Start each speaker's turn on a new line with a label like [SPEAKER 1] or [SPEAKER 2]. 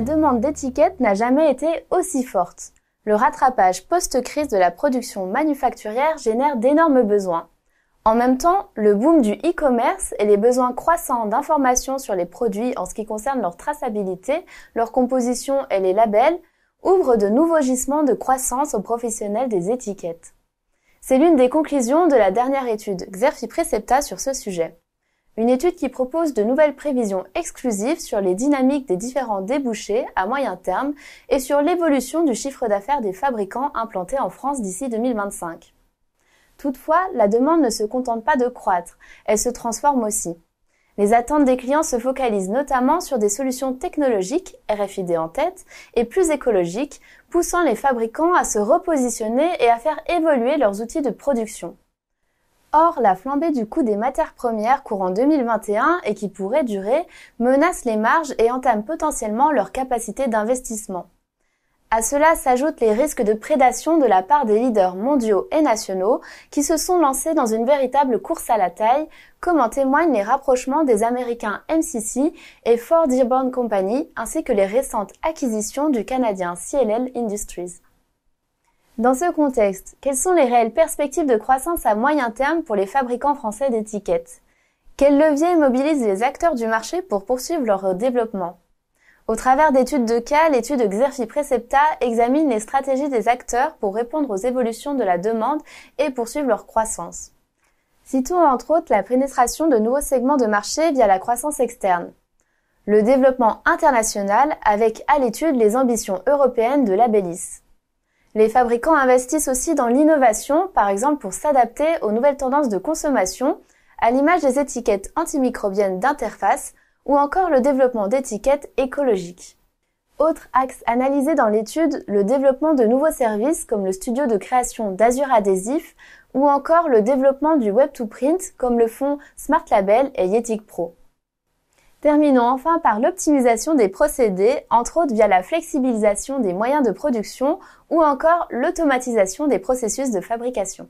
[SPEAKER 1] la demande d'étiquettes n'a jamais été aussi forte. Le rattrapage post-crise de la production manufacturière génère d'énormes besoins. En même temps, le boom du e-commerce et les besoins croissants d'informations sur les produits en ce qui concerne leur traçabilité, leur composition et les labels ouvrent de nouveaux gisements de croissance aux professionnels des étiquettes. C'est l'une des conclusions de la dernière étude Xerfi Precepta sur ce sujet une étude qui propose de nouvelles prévisions exclusives sur les dynamiques des différents débouchés à moyen terme et sur l'évolution du chiffre d'affaires des fabricants implantés en France d'ici 2025. Toutefois, la demande ne se contente pas de croître, elle se transforme aussi. Les attentes des clients se focalisent notamment sur des solutions technologiques, RFID en tête, et plus écologiques, poussant les fabricants à se repositionner et à faire évoluer leurs outils de production. Or, la flambée du coût des matières premières courant 2021 et qui pourrait durer menace les marges et entame potentiellement leur capacité d'investissement. À cela s'ajoutent les risques de prédation de la part des leaders mondiaux et nationaux qui se sont lancés dans une véritable course à la taille, comme en témoignent les rapprochements des Américains MCC et Ford Dearborn Company ainsi que les récentes acquisitions du Canadien CLL Industries. Dans ce contexte, quelles sont les réelles perspectives de croissance à moyen terme pour les fabricants français d'étiquettes Quels leviers mobilisent les acteurs du marché pour poursuivre leur développement Au travers d'études de cas, l'étude Xerfi Precepta examine les stratégies des acteurs pour répondre aux évolutions de la demande et poursuivre leur croissance. Citons entre autres la pénétration de nouveaux segments de marché via la croissance externe le développement international avec à l'étude les ambitions européennes de la les fabricants investissent aussi dans l'innovation, par exemple pour s'adapter aux nouvelles tendances de consommation, à l'image des étiquettes antimicrobiennes d'interface ou encore le développement d'étiquettes écologiques. Autre axe analysé dans l'étude, le développement de nouveaux services comme le studio de création d'Azure Adhésif ou encore le développement du Web to Print comme le font Smart Label et Yetic Pro. Terminons enfin par l'optimisation des procédés, entre autres via la flexibilisation des moyens de production ou encore l'automatisation des processus de fabrication.